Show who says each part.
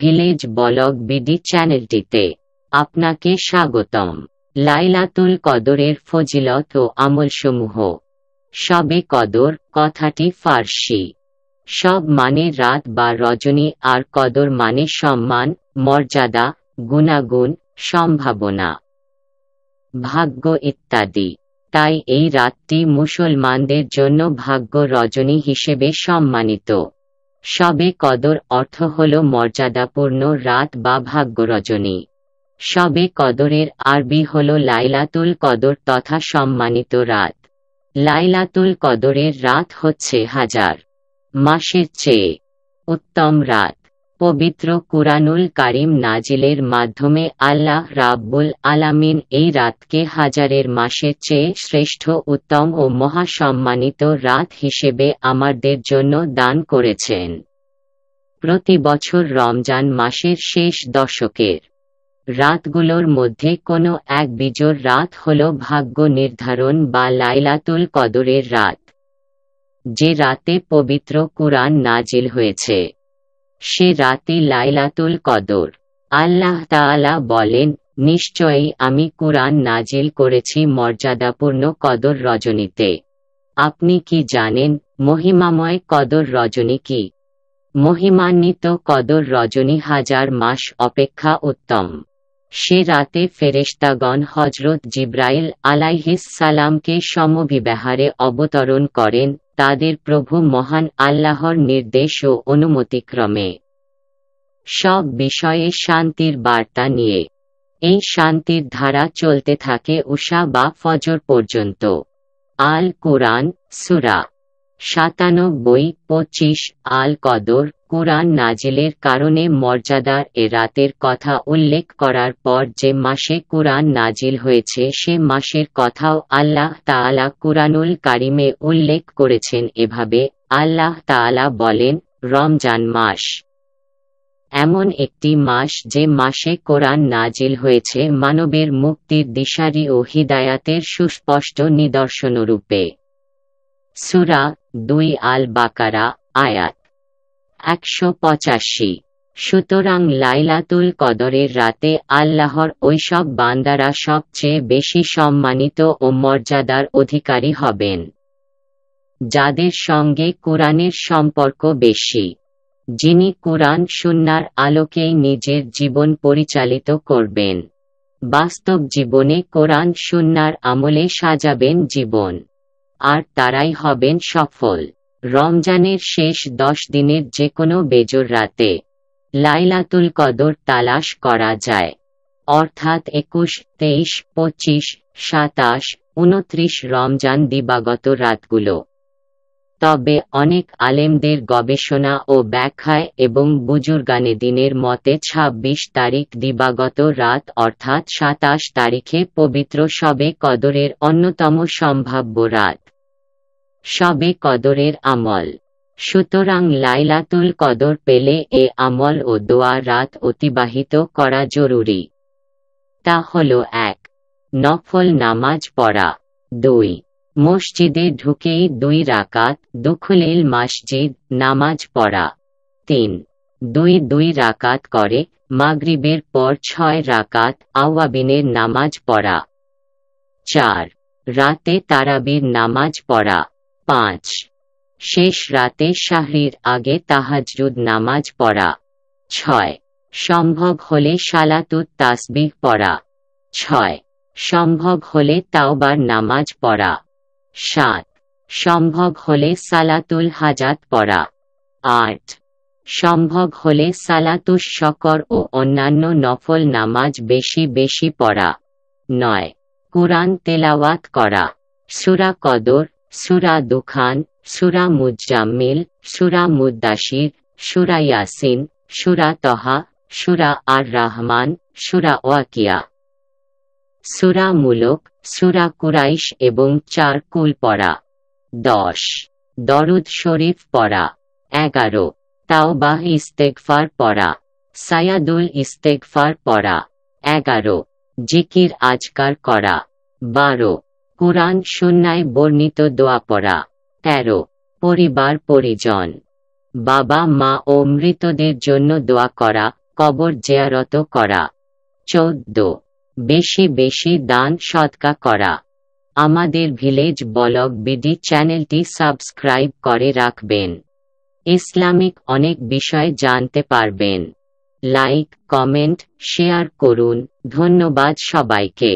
Speaker 1: village বলক BD চ্যানেলটিতে আপনাকে স্বাগতম লাইলাতুল কদরের ফজিলত ও আমলসমূহ সবে কদর কথাটি ফার্সি সব মানে রাত বা রজনী আর কদর মানে সম্মান মর্যাদা গুণাগুণ সম্ভাবনা ভাগ্য ইত্যাদি তাই এই রাতটি মুসলমানদের জন্য ভাগ্য রজনী হিসেবে সম্মানিত সবে কদর অর্থ হল মর্যাদাপূর্ণ রাত বা ভাগ্য রজনী সবে কদরের আরবি হল লাইলাতুল কদর তথা সম্মানিত রাত লাইলাতুল কদরের রাত হচ্ছে হাজার মাসের চেয়ে উত্তম রাত পবিত্র কুরআনুল কারিম নাজিলের মাধ্যমে আল্লাহ রাব্বুল আলামিন এই রাতকে হাজারের মাসের চেয়ে শ্রেষ্ঠ উত্তম ও মহাসম্মানিত রাত হিসেবে আমাদের জন্য দান করেছেন প্রতি বছর রমজান মাসের শেষ দশকের রাতগুলোর মধ্যে কোনো এক বিজোর রাত হল ভাগ্য নির্ধারণ বা লাইলাতুল কদরের রাত যে রাতে পবিত্র কুরআন নাজিল হয়েছে সে রাতে লাইলাতুল কদর আল্লাহ তালা বলেন নিশ্চয়ই আমি কোরআন নাজিল করেছি মর্যাদাপূর্ণ কদর রজনীতে আপনি কি জানেন মহিমাময় কদর রজনী কি মহিমান্বিত কদর রজনী হাজার মাস অপেক্ষা উত্তম সে রাতে ফেরেশতাগণ হজরত জিব্রাইল আলাইহিস সালামকে সমবিবাহারে অবতরণ করেন তাদের প্রভু মহান আল্লাহর নির্দেশ ও অনুমতিক্রমে সব বিষয়ে শান্তির বার্তা নিয়ে এই শান্তির ধারা চলতে থাকে উষা বা ফজর পর্যন্ত আল কোরআন সুরা সাতানব্বই পঁচিশ আল কদর কোরআন নাজিলের কারণে মর্যাদার এ রাতের কথা উল্লেখ করার পর যে মাসে কোরআন নাজিল হয়েছে সে মাসের কথাও আল্লাহ তালা কোরআনুল কারিমে উল্লেখ করেছেন এভাবে আল্লাহ তালা বলেন রমজান মাস এমন একটি মাস যে মাসে কোরআন নাজিল হয়েছে মানবের মুক্তির দিশারি ও হিদায়াতের সুস্পষ্ট নিদর্শনরূপে সুরা দুই আল বাকারা আয়াত একশো পঁচাশি সুতরাং লাইলাতুল কদরের রাতে আল্লাহর ঐসব বান্দারা সবচেয়ে বেশি সম্মানিত ও মর্যাদার অধিকারী হবেন যাদের সঙ্গে কোরআনের সম্পর্ক বেশি যিনি কোরআন সুন্নার আলোকেই নিজের জীবন পরিচালিত করবেন বাস্তব জীবনে কোরআন সুন্নার আমলে সাজাবেন জীবন আর তারাই হবেন সফল রমজানের শেষ দশ দিনের যে কোনো বেজর রাতে লাইলাতুল কদর তালাশ করা যায় অর্থাৎ একুশ তেইশ পঁচিশ সাতাশ উনত্রিশ রমজান দিবাগত রাতগুলো তবে অনেক আলেমদের গবেষণা ও ব্যাখ্যায় এবং বুজুর্গানে দিনের মতে ২৬ তারিখ দিবাগত রাত অর্থাৎ সাতাশ তারিখে পবিত্র সবে কদরের অন্যতম সম্ভাব্য রাত সবে কদরের আমল সুতরাং লাইলাতুল কদর পেলে এ আমল ও দোয়া রাত অতিবাহিত করা জরুরি তা হল এক নফল নামাজ পড়া দুই মসজিদে ঢুকেই দুই রাকাত দুখুলিল মসজিদ নামাজ পড়া তিন দুই দুই রাকাত করে মাগরিবের পর ছয় রাকাত আওয়াবিনের নামাজ পড়া চার রাতে তারাবির নামাজ পড়া পাঁচ শেষ রাতে শাহরির আগে তাহাজরুদ নামাজ পড়া ছয় সম্ভব হলে সালাতুত তাসবিহ পড়া ছয় সম্ভব হলে তাওবার নামাজ পড়া সাত সম্ভব হলে সালাতুল হাজাত পড়া আট সম্ভব হলে সালাতুস শকর ও অন্যান্য নফল নামাজ বেশি বেশি পড়া নয় কোরআন তেলাওয়াত করা সুরা কদর সুরা দুখান সুরা মুজাম্মিল সুরা মুদাসির সুরা ইয়াসিন সুরা তহা সুরা আর রহমান সুরা ওয়াকিয়া সুরা মুলক সুরা কুরাইশ এবং চার কুল পড়া দশ দরুদ শরীফ পড়া এগারো তাওবাহ ইস্তেকফার পড়া সায়াদুল ইস্তেকফার পড়া এগারো জিকির আজকার করা বারো কোরআন সুন্নায় বর্ণিত দোয়া পড়া তেরো পরিবার পরিজন বাবা মা ও মৃতদের জন্য দোয়া করা কবর জেয়ারত করা চৌদ্দ বেশি বেশি দান সৎকা করা আমাদের ভিলেজ বলক বিডি চ্যানেলটি সাবস্ক্রাইব করে রাখবেন ইসলামিক অনেক বিষয় জানতে পারবেন লাইক কমেন্ট শেয়ার করুন ধন্যবাদ সবাইকে